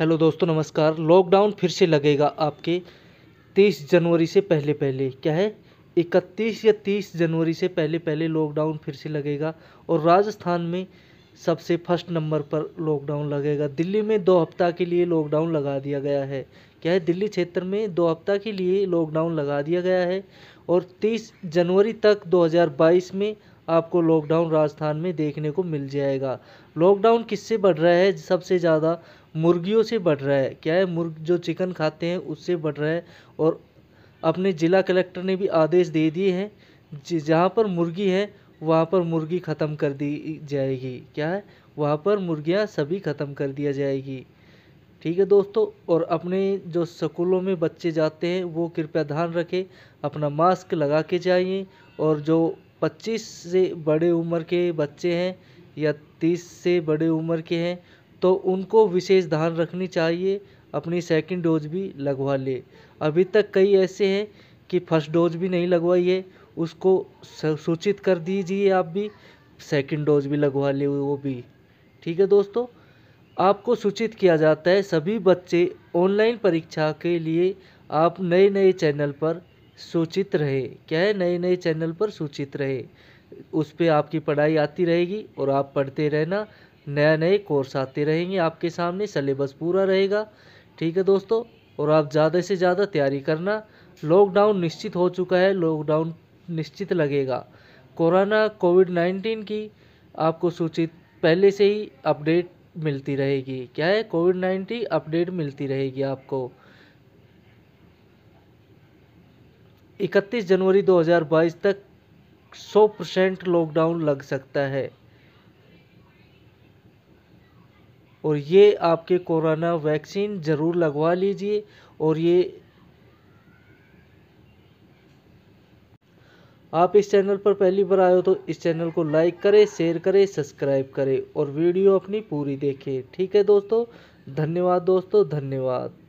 hello दोस्तों नमस्कार lockdown फिर से लगेगा आपके 30 जनवरी से पहले पहले क्या है 31 या 30 जनवरी से पहले पहले लॉकडाउन फिर से लगेगा और राजस्थान में सबसे फर्स्ट नंबर पर लॉकडाउन लगेगा दिल्ली में दो हफ्ता के लिए लॉकडाउन लगा दिया गया है क्या है दिल्ली क्षेत्र में दो हफ्ता के लिए लॉकडाउन लगा दिया गया है और तीस जनवरी तक दो में आपको लॉकडाउन राजस्थान में देखने को मिल जाएगा लॉकडाउन किससे बढ़ रहा है सबसे ज़्यादा मुर्गियों से बढ़ रहा है क्या है मुर्ग जो चिकन खाते हैं उससे बढ़ रहा है और अपने जिला कलेक्टर ने भी आदेश दे दिए हैं जहाँ पर मुर्गी है वहाँ पर मुर्गी ख़त्म कर दी जाएगी क्या है वहाँ पर मुर्गियाँ सभी ख़त्म कर दिया जाएगी ठीक है दोस्तों और अपने जो स्कूलों में बच्चे जाते हैं वो कृपया ध्यान रखें अपना मास्क लगा के जाइए और जो 25 से बड़े उम्र के बच्चे हैं या 30 से बड़े उम्र के हैं तो उनको विशेष ध्यान रखनी चाहिए अपनी सेकंड डोज भी लगवा लें अभी तक कई ऐसे हैं कि फर्स्ट डोज भी नहीं लगवाई है उसको सूचित कर दीजिए आप भी सेकंड डोज भी लगवा लें वो भी ठीक है दोस्तों आपको सूचित किया जाता है सभी बच्चे ऑनलाइन परीक्षा के लिए आप नए नए चैनल पर सूचित रहे क्या है नए नए चैनल पर सूचित रहे उस पर आपकी पढ़ाई आती रहेगी और आप पढ़ते रहना नया नए कोर्स आते रहेंगे आपके सामने सलेबस पूरा रहेगा ठीक है दोस्तों और आप ज़्यादा से ज़्यादा तैयारी करना लॉकडाउन निश्चित हो चुका है लॉकडाउन निश्चित लगेगा कोरोना कोविड नाइन्टीन की आपको सूचित पहले से ही अपडेट मिलती रहेगी क्या है कोविड नाइन्टीन अपडेट मिलती रहेगी आपको 31 जनवरी 2022 तक 100 परसेंट लॉकडाउन लग सकता है और ये आपके कोरोना वैक्सीन ज़रूर लगवा लीजिए और ये आप इस चैनल पर पहली बार आए हो तो इस चैनल को लाइक करें शेयर करें सब्सक्राइब करें और वीडियो अपनी पूरी देखें ठीक है दोस्तों धन्यवाद दोस्तों धन्यवाद